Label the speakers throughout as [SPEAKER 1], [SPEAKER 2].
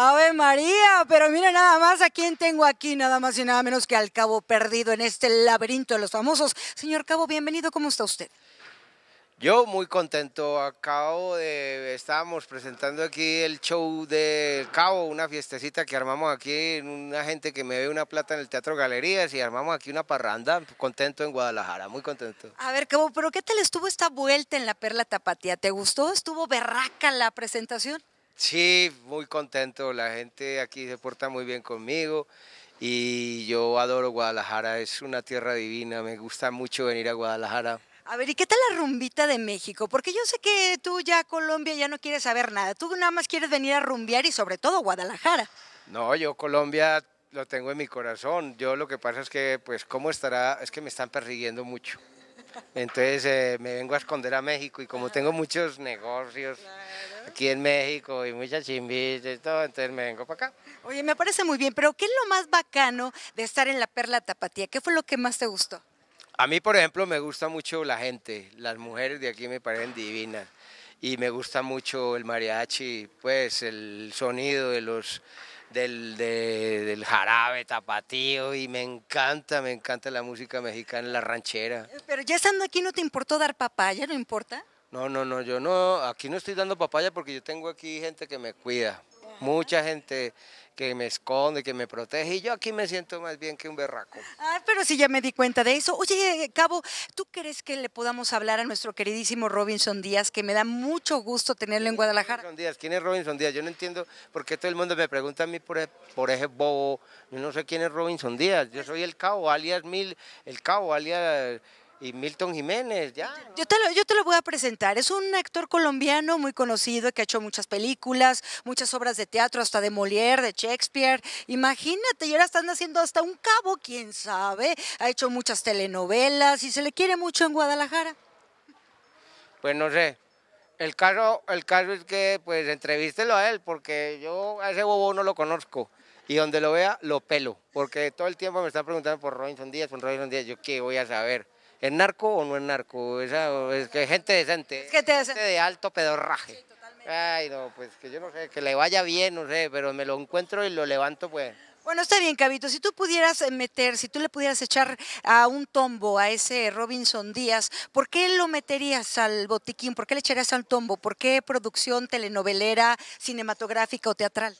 [SPEAKER 1] Ave María, pero mira nada más a quién tengo aquí, nada más y nada menos que al cabo perdido en este laberinto de los famosos. Señor Cabo, bienvenido, ¿cómo está usted?
[SPEAKER 2] Yo muy contento, acabo de, estábamos presentando aquí el show del Cabo, una fiestecita que armamos aquí, una gente que me ve una plata en el Teatro Galerías y armamos aquí una parranda, contento en Guadalajara, muy contento.
[SPEAKER 1] A ver, Cabo, pero ¿qué tal estuvo esta vuelta en la Perla Tapatía? ¿Te gustó? ¿Estuvo berraca la presentación?
[SPEAKER 2] Sí, muy contento. La gente aquí se porta muy bien conmigo y yo adoro Guadalajara. Es una tierra divina. Me gusta mucho venir a Guadalajara.
[SPEAKER 1] A ver, ¿y qué tal la rumbita de México? Porque yo sé que tú ya Colombia ya no quieres saber nada. Tú nada más quieres venir a rumbear y sobre todo Guadalajara.
[SPEAKER 2] No, yo Colombia lo tengo en mi corazón. Yo lo que pasa es que, pues, ¿cómo estará? Es que me están persiguiendo mucho. Entonces eh, me vengo a esconder a México y como tengo muchos negocios aquí en México y muchas chimbitas y todo, entonces me vengo para acá.
[SPEAKER 1] Oye, me parece muy bien, pero ¿qué es lo más bacano de estar en la Perla Tapatía? ¿Qué fue lo que más te gustó?
[SPEAKER 2] A mí, por ejemplo, me gusta mucho la gente, las mujeres de aquí me parecen divinas y me gusta mucho el mariachi, pues el sonido de los del, del, jarabe tapatío y me encanta, me encanta la música mexicana, la ranchera.
[SPEAKER 1] Pero ya estando aquí no te importó dar papaya, ¿no importa?
[SPEAKER 2] No, no, no, yo no, aquí no estoy dando papaya porque yo tengo aquí gente que me cuida, mucha gente que me esconde, que me protege, y yo aquí me siento más bien que un berraco. Ah, pero si
[SPEAKER 1] ya me di cuenta de eso. Oye, Cabo, ¿tú crees que le podamos hablar a nuestro queridísimo Robinson Díaz, que me da mucho gusto tenerlo en Guadalajara? Robinson
[SPEAKER 2] Díaz, ¿quién es Robinson Díaz? Yo no entiendo por qué todo el mundo me pregunta a mí por, por ese bobo, yo no sé quién es Robinson Díaz, yo pues soy el Cabo, alias Mil, el Cabo, alias y Milton Jiménez, ya.
[SPEAKER 1] Yo, te lo, yo te lo voy a presentar. Es un actor colombiano muy conocido que ha hecho muchas películas, muchas obras de teatro, hasta de Molière, de Shakespeare. Imagínate, y ahora están haciendo hasta un cabo, quién sabe. Ha hecho muchas telenovelas y se le quiere mucho en Guadalajara.
[SPEAKER 2] Pues no sé. El caso, el es que pues entrevístelo a él, porque yo a ese bobo no lo conozco. Y donde lo vea, lo pelo. Porque todo el tiempo me están preguntando por Robinson Díaz, por Robinson Díaz. Yo qué voy a saber ¿En narco o no en narco? Esa, es que gente decente. Es Gente de alto pedorraje. totalmente. Ay, no, pues que yo no sé, que le vaya bien, no sé, pero me lo encuentro y lo levanto, pues.
[SPEAKER 1] Bueno, está bien, Cabito. Si tú pudieras eh, meter, si tú le pudieras echar a un tombo a ese Robinson Díaz, ¿por qué lo meterías al botiquín? ¿Por qué le echarías al tombo? ¿Por qué producción telenovelera, cinematográfica o teatral?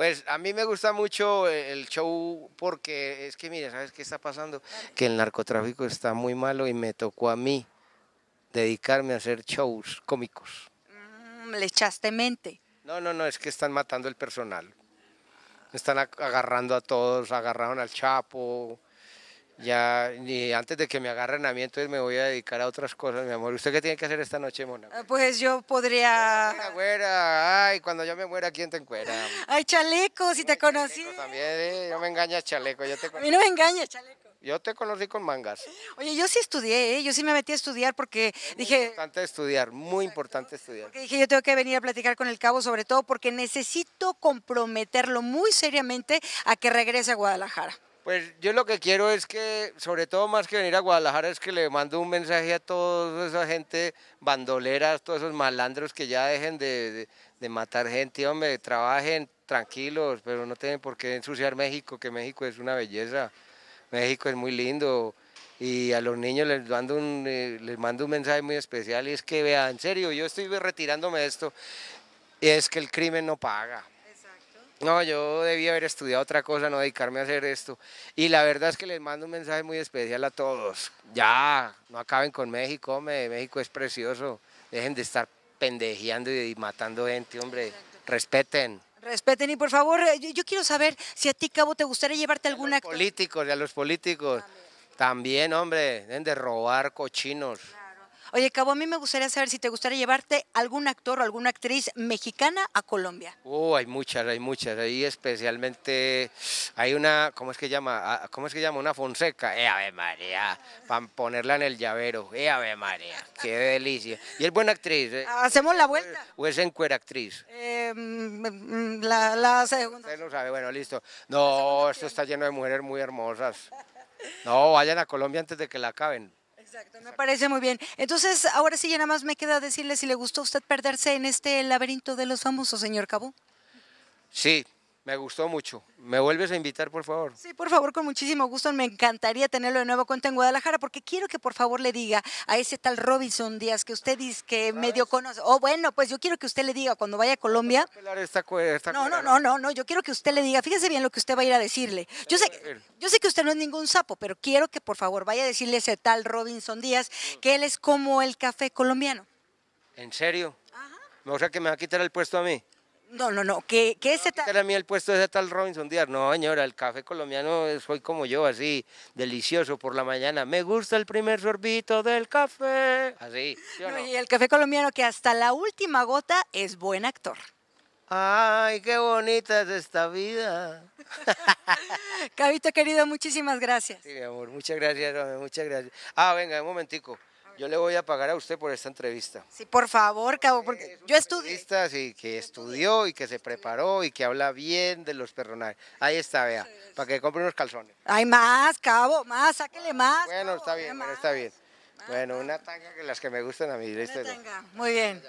[SPEAKER 2] Pues a mí me gusta mucho el show porque es que, mire, ¿sabes qué está pasando? Que el narcotráfico está muy malo y me tocó a mí dedicarme a hacer shows cómicos. Mm, le echaste mente. No, no, no, es que están matando el personal. Están agarrando a todos, agarraron al Chapo, ya, ni antes de que me agarren a mí, entonces me voy a dedicar a otras cosas, mi amor. ¿Usted qué tiene que hacer esta noche, mona? Ah, pues yo podría... ay, cuando yo me muera, ¿quién te encuera? Ay, chaleco, si te conocí. También, ¿eh? me engañas, chaleco, yo A mí no me engañas, chaleco. Yo te conocí con mangas. Oye,
[SPEAKER 1] yo sí estudié, ¿eh? yo sí me metí a estudiar porque
[SPEAKER 2] dije... Muy importante estudiar, muy importante estudiar. Porque
[SPEAKER 1] dije, yo tengo que venir a platicar con el cabo sobre todo porque necesito comprometerlo muy seriamente a que regrese a Guadalajara.
[SPEAKER 2] Pues yo lo que quiero es que, sobre todo más que venir a Guadalajara, es que le mando un mensaje a toda esa gente bandoleras, todos esos malandros que ya dejen de, matar gente, hombre, trabajen tranquilos, pero no tienen por qué ensuciar México, que México es una belleza, México es muy lindo y a los niños les un, eh, les mando un mensaje muy especial y es que vean, en serio, yo estoy retirándome de esto, y es que el crimen no paga no, yo debía haber estudiado otra cosa, no dedicarme a hacer esto. Y la verdad es que les mando un mensaje muy especial a todos. Ya, no acaben con México, México es precioso. Dejen de estar pendejeando y matando gente, hombre. Respeten.
[SPEAKER 1] Respeten y por favor,
[SPEAKER 2] eh, yo, quiero saber si a ti, Cabo, te gustaría llevarte alguna... A los políticos, a los políticos. También, hombre, Dejen de robar cochinos. Oye, Cabo, a mí me gustaría saber si te gustaría
[SPEAKER 1] llevarte algún actor o alguna actriz mexicana a Colombia.
[SPEAKER 2] Oh, hay muchas, hay muchas. Ahí especialmente hay una, ¿cómo es que llama? Ah, ¿Cómo es que llama? Una Fonseca. ¡Eh, Ave María! Para ponerla en el llavero. ¡Eh, Ave María! ¡Qué delicia! Y es buena actriz. Eh. ¿Hacemos la vuelta? ¿O es encueractriz?
[SPEAKER 1] Eh, mm, mm, la, la segunda.
[SPEAKER 2] Usted no sabe, bueno, listo. No, esto está lleno de mujeres muy hermosas. No, vayan a Colombia antes de que la acaben.
[SPEAKER 1] Exacto, me parece muy bien. Entonces, ahora sí, ya nada más me queda decirle si le gustó a usted perderse en este laberinto de los famosos, señor Cabo.
[SPEAKER 2] Sí, me gustó mucho. ¿Me vuelves a invitar, por favor? Sí,
[SPEAKER 1] por favor, con muchísimo gusto. Me encantaría tenerlo de nuevo contigo en Guadalajara, porque quiero que por favor le diga a ese tal Robinson Díaz que usted dice que medio conoce. O oh, bueno, pues yo quiero que usted le diga cuando vaya a Colombia. no, no, no, no, no. Yo quiero que usted le diga. Fíjese bien lo que usted va a ir a decirle. Yo sé, yo sé que usted no es ningún sapo, pero quiero que por favor vaya a decirle a ese tal Robinson Díaz que él es como el café colombiano.
[SPEAKER 2] ¿En serio? Ajá. O sea que me va a quitar el puesto a mí. No, no, no, que, ese tal... a mí el puesto de tal Robinson Díaz. No, señora, el café colombiano soy como yo, así, delicioso por la mañana. Me gusta el primer sorbito del café. Así. Y el café colombiano que hasta la última gota es buen actor. Ay, qué bonita es
[SPEAKER 1] esta vida. Cabito querido, muchísimas gracias.
[SPEAKER 2] Sí, mi amor, muchas gracias, muchas gracias. Ah, venga, un momentico. Yo le voy a pagar a usted por esta entrevista. Sí, por favor, cabo, porque yo estudié. Sí, que estudió y que se preparó y que habla bien de los perronales. Ahí está, vea, para que compre unos calzones.
[SPEAKER 1] Hay más, cabo, más, sáquele
[SPEAKER 2] más. Bueno, está bien, pero está bien. bueno, una tanga que las que me gustan a mí. Una tanga, muy bien.